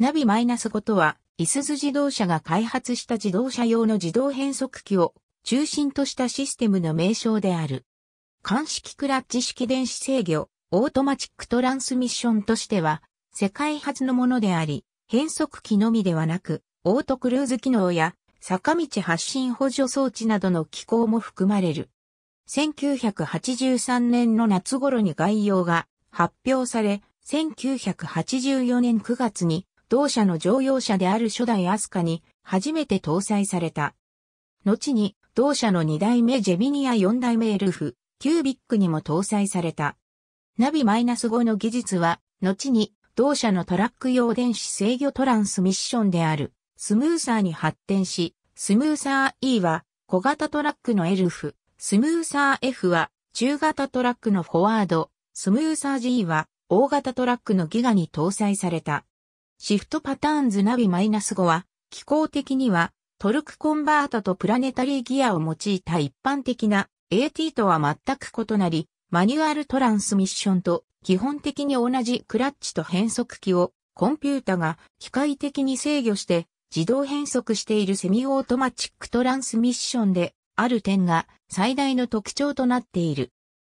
ナビマイナス -5 とは、イスズ自動車が開発した自動車用の自動変速機を中心としたシステムの名称である。鑑識クラッチ式電子制御、オートマチックトランスミッションとしては、世界初のものであり、変速機のみではなく、オートクルーズ機能や、坂道発進補助装置などの機構も含まれる。1983年の夏頃に概要が発表され、1984年9月に同社の乗用車である初代アスカに初めて搭載された。後に、同社の2代目ジェミニア4代目エルフ、キュービックにも搭載された。ナビマイナス -5 の技術は、後に同社のトラック用電子制御トランスミッションであるスムーサーに発展し、スムーサー E は小型トラックのエルフ、スムーサー F は中型トラックのフォワード、スムーサー G は大型トラックのギガに搭載された。シフトパターンズナビマイナス -5 は、機構的には、トルクコンバータとプラネタリーギアを用いた一般的な AT とは全く異なり、マニュアルトランスミッションと基本的に同じクラッチと変速機をコンピュータが機械的に制御して自動変速しているセミオートマチックトランスミッションである点が最大の特徴となっている。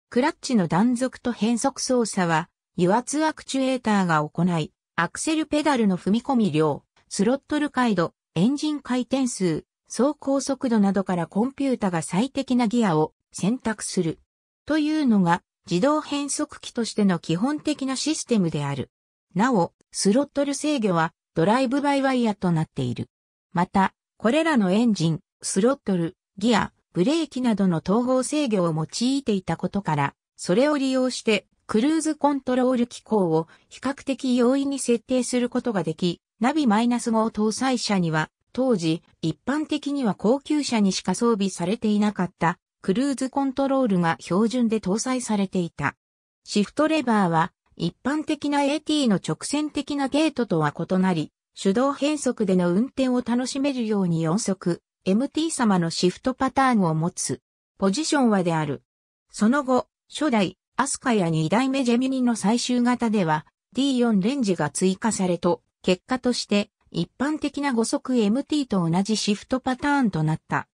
クラッチの断続と変速操作は油圧アクチュエーターが行い、アクセルペダルの踏み込み量、スロットル回路、エンジン回転数、走行速度などからコンピュータが最適なギアを選択する。というのが自動変速機としての基本的なシステムである。なお、スロットル制御はドライブバイワイヤとなっている。また、これらのエンジン、スロットル、ギア、ブレーキなどの統合制御を用いていたことから、それを利用してクルーズコントロール機構を比較的容易に設定することができ、ナビマイナス -5 搭載車には、当時、一般的には高級車にしか装備されていなかった、クルーズコントロールが標準で搭載されていた。シフトレバーは、一般的な AT の直線的なゲートとは異なり、手動変速での運転を楽しめるように4速、MT 様のシフトパターンを持つ。ポジションはである。その後、初代、アスカや2代目ジェミニの最終型では D4 レンジが追加されと、結果として一般的な5速 MT と同じシフトパターンとなった。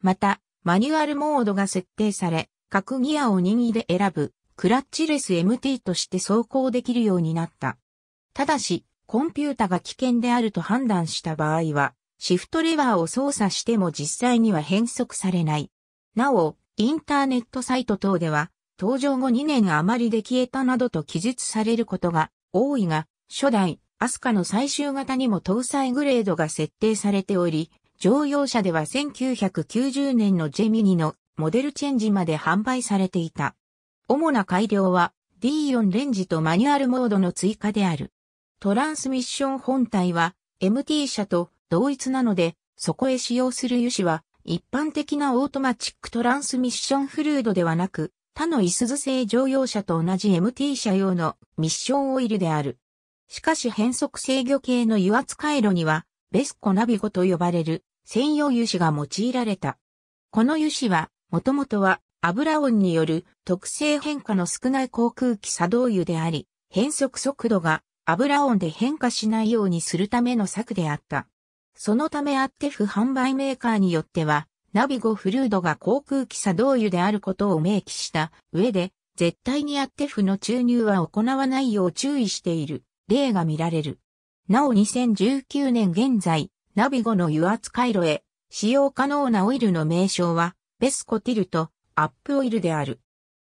また、マニュアルモードが設定され、各ギアを任意で選ぶ、クラッチレス MT として走行できるようになった。ただし、コンピュータが危険であると判断した場合は、シフトレバーを操作しても実際には変則されない。なお、インターネットサイト等では、登場後2年余りで消えたなどと記述されることが多いが、初代、アスカの最終型にも搭載グレードが設定されており、乗用車では1990年のジェミニのモデルチェンジまで販売されていた。主な改良は D4 レンジとマニュアルモードの追加である。トランスミッション本体は MT 車と同一なので、そこへ使用する油脂は一般的なオートマチックトランスミッションフルードではなく、他のイスズ製乗用車と同じ MT 車用のミッションオイルである。しかし変速制御系の油圧回路には、ベスコナビゴと呼ばれる専用油脂が用いられた。この油脂は、もともとは油温による特性変化の少ない航空機作動油であり、変速速度が油温で変化しないようにするための策であった。そのためあって不販売メーカーによっては、ナビゴ・フルードが航空機作動油であることを明記した上で、絶対にアッテフの注入は行わないよう注意している例が見られる。なお2019年現在、ナビゴの油圧回路へ使用可能なオイルの名称は、ベスコティルとアップオイルである。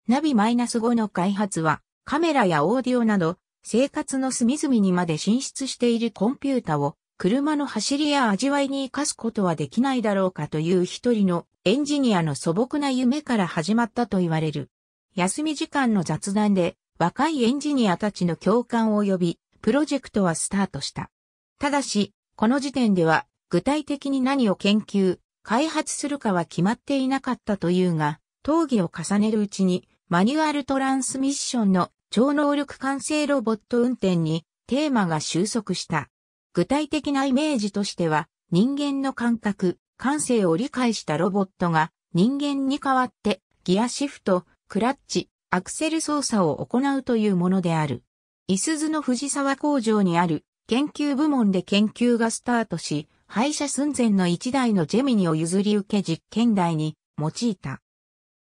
ナビマイナス -5 の開発は、カメラやオーディオなど、生活の隅々にまで進出しているコンピュータを車の走りや味わいに活かすことはできないだろうかという一人のエンジニアの素朴な夢から始まったと言われる。休み時間の雑談で若いエンジニアたちの共感を呼び、プロジェクトはスタートした。ただし、この時点では具体的に何を研究、開発するかは決まっていなかったというが、討議を重ねるうちにマニュアルトランスミッションの超能力完成ロボット運転にテーマが収束した。具体的なイメージとしては、人間の感覚、感性を理解したロボットが人間に代わってギアシフト、クラッチ、アクセル操作を行うというものである。いすずの藤沢工場にある研究部門で研究がスタートし、廃車寸前の1台のジェミニを譲り受け実験台に用いた。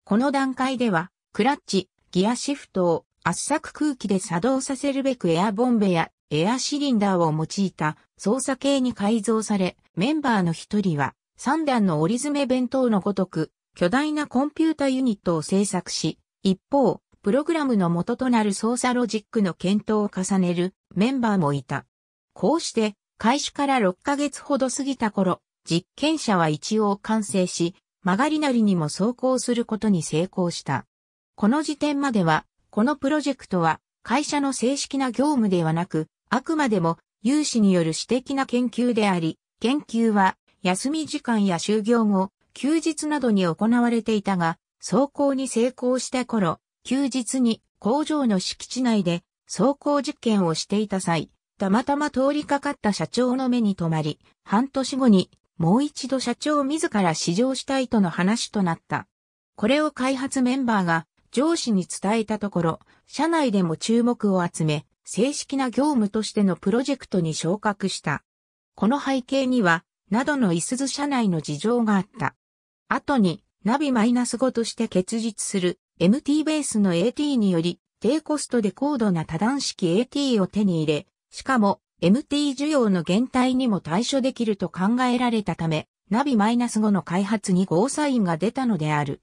この段階では、クラッチ、ギアシフトを圧搾空気で作動させるべくエアボンベやエアシリンダーを用いた操作系に改造され、メンバーの一人は3段の折り詰め弁当のごとく、巨大なコンピュータユニットを制作し、一方、プログラムの元となる操作ロジックの検討を重ねるメンバーもいた。こうして、開始から6ヶ月ほど過ぎた頃、実験者は一応完成し、曲がりなりにも走行することに成功した。この時点までは、このプロジェクトは会社の正式な業務ではなく、あくまでも有志による私的な研究であり、研究は休み時間や就業後、休日などに行われていたが、走行に成功した頃、休日に工場の敷地内で走行実験をしていた際、たまたま通りかかった社長の目に留まり、半年後にもう一度社長自ら試乗したいとの話となった。これを開発メンバーが上司に伝えたところ、社内でも注目を集め、正式な業務としてのプロジェクトに昇格した。この背景には、などのいすず社内の事情があった。後に、ナビマイナス5として結実する MT ベースの AT により、低コストで高度な多段式 AT を手に入れ、しかも MT 需要の減退にも対処できると考えられたため、ナビマイナス5の開発にゴーサインが出たのである。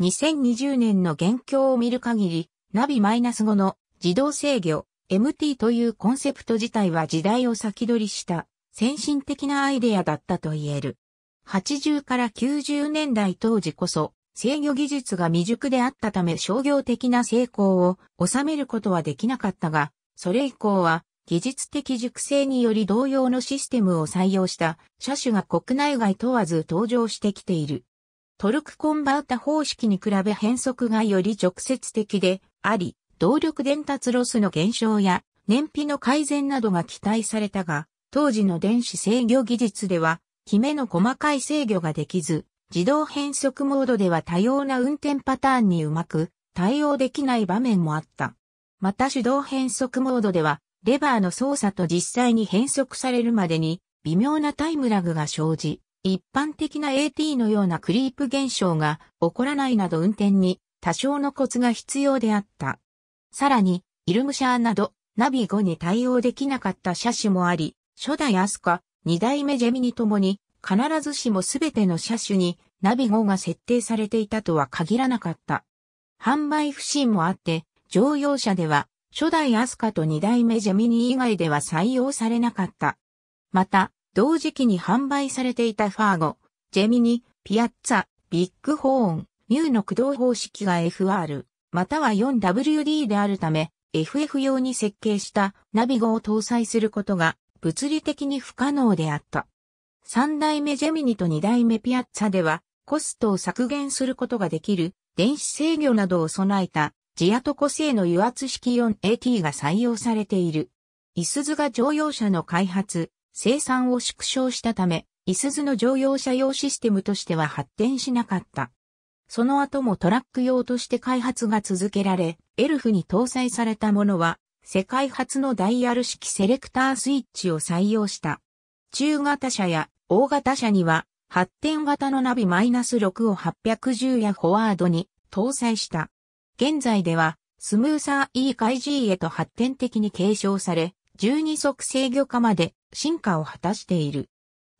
2020年の現況を見る限り、ナビマイナス5の自動制御、MT というコンセプト自体は時代を先取りした先進的なアイデアだったと言える。80から90年代当時こそ制御技術が未熟であったため商業的な成功を収めることはできなかったが、それ以降は技術的熟成により同様のシステムを採用した車種が国内外問わず登場してきている。トルクコンバータ方式に比べ変速がより直接的であり、動力伝達ロスの減少や燃費の改善などが期待されたが、当時の電子制御技術では、キメの細かい制御ができず、自動変速モードでは多様な運転パターンにうまく対応できない場面もあった。また手動変速モードでは、レバーの操作と実際に変速されるまでに微妙なタイムラグが生じ、一般的な AT のようなクリープ現象が起こらないなど運転に多少のコツが必要であった。さらに、イルムシャーなど、ナビ5に対応できなかった車種もあり、初代アスカ、2代目ジェミにともに、必ずしもすべての車種にナビ5が設定されていたとは限らなかった。販売不振もあって、乗用車では、初代アスカと2代目ジェミニ以外では採用されなかった。また、同時期に販売されていたファーゴ、ジェミニ、ピアッツァ、ビッグホーン、ミューの駆動方式が FR、または 4WD であるため、FF 用に設計したナビゴを搭載することが物理的に不可能であった。3代目ジェミニと2代目ピアッツァではコストを削減することができる電子制御などを備えたジアトコ製の油圧式 4AT が採用されている。イスズが乗用車の開発、生産を縮小したため、イスズの乗用車用システムとしては発展しなかった。その後もトラック用として開発が続けられ、エルフに搭載されたものは、世界初のダイヤル式セレクタースイッチを採用した。中型車や大型車には、発展型のナビマイナス -6 を810やフォワードに搭載した。現在では、スムーサー E 開 G へと発展的に継承され、12速制御化まで進化を果たしている。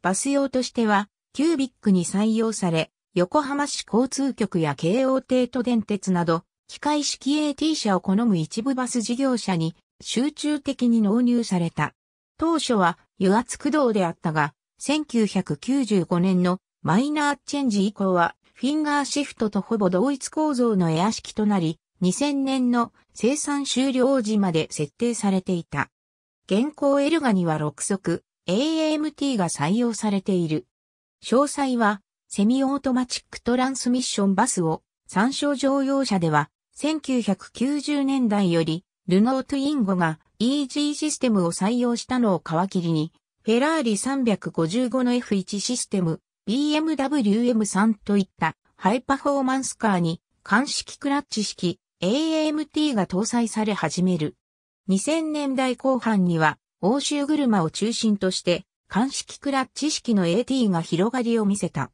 バス用としては、キュービックに採用され、横浜市交通局や京王帝都電鉄など、機械式 AT 車を好む一部バス事業者に集中的に納入された。当初は油圧駆動であったが、1995年のマイナーチェンジ以降はフィンガーシフトとほぼ同一構造のエア式となり、2000年の生産終了時まで設定されていた。現行エルガには6速、AMT が採用されている。詳細はセミオートマチックトランスミッションバスを参照乗用車では1990年代よりルノートゥインゴが EG システムを採用したのを皮切りにフェラーリ355の F1 システム BMW M3 といったハイパフォーマンスカーに鑑識クラッチ式 AMT が搭載され始める。2000年代後半には欧州車を中心として鑑識クラッチ式の AT が広がりを見せた。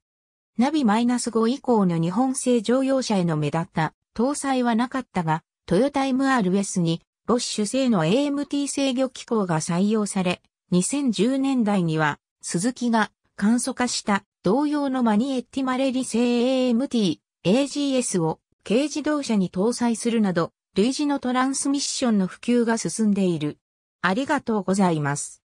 ナビ -5 以降の日本製乗用車への目立った搭載はなかったが、トヨタ MR-S にボッシュ製の AMT 制御機構が採用され、2010年代には、鈴木が簡素化した同様のマニエッティマレリ製 AMT、AGS を軽自動車に搭載するなど、類似のトランスミッションの普及が進んでいる。ありがとうございます。